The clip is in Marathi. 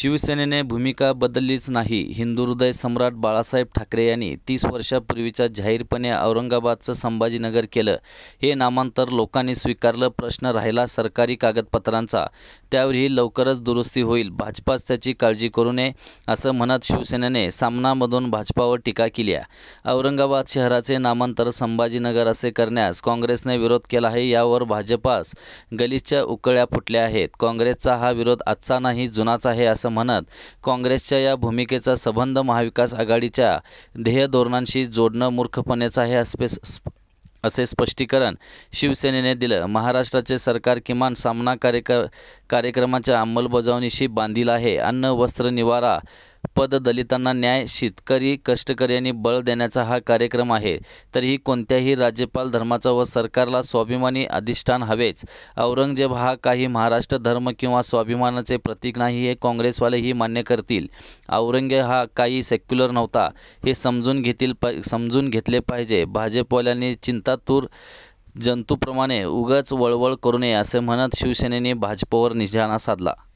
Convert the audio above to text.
शिवसेनेने भूमिका बदललीच नाही हिंदू हृदय सम्राट बाळासाहेब ठाकरे यांनी तीस वर्षापूर्वीच्या जाहीरपणे औरंगाबादचं संभाजीनगर केलं हे नामांतर लोकांनी स्वीकारलं प्रश्न राहिला सरकारी कागदपत्रांचा त्यावरही लवकरच दुरुस्ती होईल भाजपाच त्याची काळजी करू नये असं म्हणत शिवसेनेने सामनामधून भाजपावर टीका केली औरंगाबाद शहराचे नामांतर संभाजीनगर असे करण्यास काँग्रेसने विरोध केला आहे यावर भाजपास गलिच्छ उकळ्या फुटल्या आहेत काँग्रेसचा हा विरोध आजचा नाही जुनाच आहे असं असं म्हणत काँग्रेसच्या या भूमिकेचा संबंध महाविकास आघाडीच्या ध्येय धोरणांशी जोडणं मूर्खपणेचा हे असे स्पष्टीकरण शिवसेनेने दिलं महाराष्ट्राचे सरकार किमान सामना कार्यक्र कार्यक्रमाच्या अंमलबजावणीशी बांधील आहे अन्न वस्त्र निवारा पद दलितांना न्याय शेतकरी कष्टकरी आणि बळ देण्याचा हा कार्यक्रम आहे तरीही कोणत्याही राज्यपाल धर्माचा व सरकारला स्वाभिमानी अधिष्ठान हवेच औरंगजेब हा काही महाराष्ट्र धर्म किंवा स्वाभिमानाचे प्रतीक नाही हे काँग्रेसवाले ही मान्य करतील औरंगजेब हा काही सेक्युलर नव्हता हे समजून घेतील प समजून घेतले पाहिजे भाजपवाल्यांनी चिंतातूर जंतूप्रमाणे उगाच वळवळ करू नये असे म्हणत शिवसेनेने भाजपवर निशाणा साधला